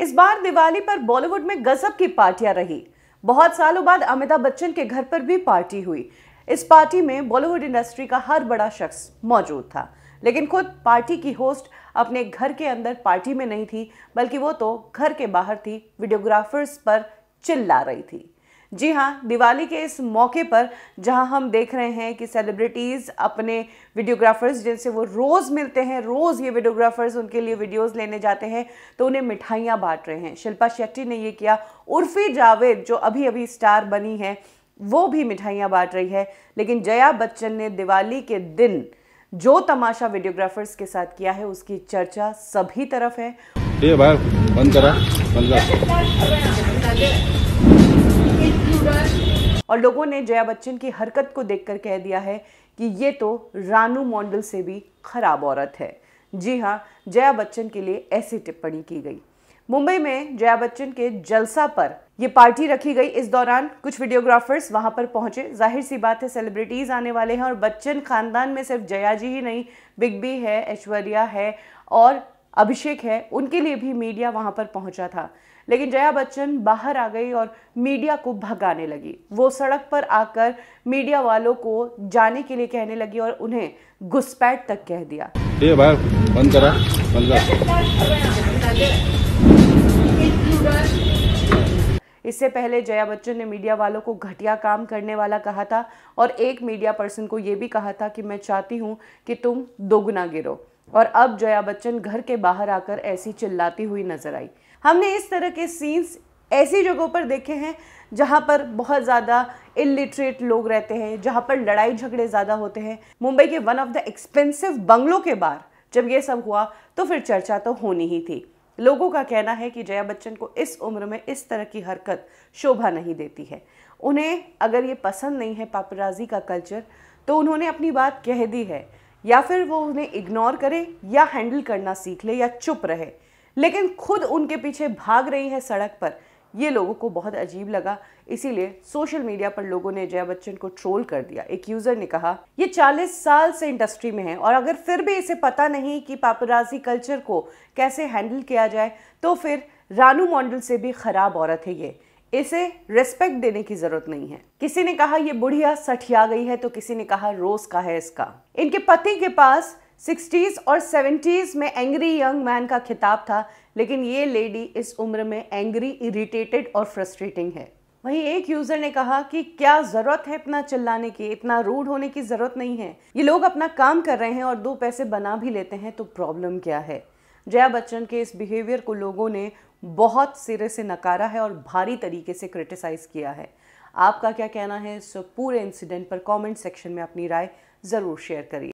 इस बार दिवाली पर बॉलीवुड में गजब की पार्टियां रही बहुत सालों बाद अमिताभ बच्चन के घर पर भी पार्टी हुई इस पार्टी में बॉलीवुड इंडस्ट्री का हर बड़ा शख्स मौजूद था लेकिन खुद पार्टी की होस्ट अपने घर के अंदर पार्टी में नहीं थी बल्कि वो तो घर के बाहर थी वीडियोग्राफर्स पर चिल्ला रही थी जी हाँ दिवाली के इस मौके पर जहाँ हम देख रहे हैं कि सेलिब्रिटीज़ अपने वीडियोग्राफर्स जिनसे वो रोज़ मिलते हैं रोज़ ये वीडियोग्राफर्स उनके लिए वीडियोस लेने जाते हैं तो उन्हें मिठाइयाँ बांट रहे हैं शिल्पा शेट्टी ने ये किया उर्फी जावेद जो अभी अभी स्टार बनी है वो भी मिठाइयाँ बांट रही है लेकिन जया बच्चन ने दिवाली के दिन जो तमाशा वीडियोग्राफर्स के साथ किया है उसकी चर्चा सभी तरफ है ये बंद करा बंद करा और लोगों ने जया बच्चन की हरकत को देखकर कह दिया है कि ये तो रानू मॉन्डल से भी खराब औरत है जी हाँ जया बच्चन के लिए ऐसी टिप्पणी की गई मुंबई में जया बच्चन के जलसा पर ये पार्टी रखी गई इस दौरान कुछ वीडियोग्राफर्स वहां पर पहुंचे जाहिर सी बात है सेलिब्रिटीज आने वाले हैं और बच्चन खानदान में सिर्फ जया जी ही नहीं बिग बी है ऐश्वर्या है और अभिषेक है उनके लिए भी मीडिया वहां पर पहुंचा था लेकिन जया बच्चन बाहर आ गई और मीडिया को भगाने लगी वो सड़क पर आकर मीडिया वालों को जाने के लिए कहने लगी और उन्हें घुसपैठ तक कह दिया बंद करा बंद इससे पहले जया बच्चन ने मीडिया वालों को घटिया काम करने वाला कहा था और एक मीडिया पर्सन को यह भी कहा था कि मैं चाहती हूँ कि तुम दोगुना गिरो और अब जया बच्चन घर के बाहर आकर ऐसी चिल्लाती हुई नजर आई हमने इस तरह के सीन्स ऐसी जगहों पर देखे हैं जहाँ पर बहुत ज़्यादा इलिटरेट लोग रहते हैं जहाँ पर लड़ाई झगड़े ज़्यादा होते हैं मुंबई के वन ऑफ द एक्सपेंसिव बंगलों के बाहर जब ये सब हुआ तो फिर चर्चा तो होनी ही थी लोगों का कहना है कि जया बच्चन को इस उम्र में इस तरह की हरकत शोभा नहीं देती है उन्हें अगर ये पसंद नहीं है पापराजी का कल्चर तो उन्होंने अपनी बात कह दी है या फिर वो उन्हें इग्नोर करे या हैंडल करना सीख ले या चुप रहे लेकिन खुद उनके पीछे भाग रही है सड़क पर ये लोगों को बहुत अजीब लगा इसीलिए सोशल मीडिया पर लोगों ने जया बच्चन को ट्रोल कर दिया एक यूजर ने कहा ये 40 साल से इंडस्ट्री में है और अगर फिर भी इसे पता नहीं कि पापराजी कल्चर को कैसे हैंडल किया जाए तो फिर रानू मॉडल से भी खराब औरत है ये इसे रेस्पेक्ट देने की जरूरत नहीं है किसी ने कहा ये बुढ़िया सठिया गई है तो किसी ने कहा रोज का है इसका इनके पति के पास सिक्सटीज़ और सेवेंटीज़ में एंग्री यंग मैन का खिताब था लेकिन ये लेडी इस उम्र में एंग्री इरिटेटेड और फ्रस्ट्रेटिंग है वहीं एक यूज़र ने कहा कि क्या ज़रूरत है इतना चिल्लाने की इतना रूड होने की ज़रूरत नहीं है ये लोग अपना काम कर रहे हैं और दो पैसे बना भी लेते हैं तो प्रॉब्लम क्या है जया बच्चन के इस बिहेवियर को लोगों ने बहुत सिरे से नकारा है और भारी तरीके से क्रिटिसाइज़ किया है आपका क्या कहना है इस पूरे इंसिडेंट पर कमेंट सेक्शन में अपनी राय ज़रूर शेयर करिए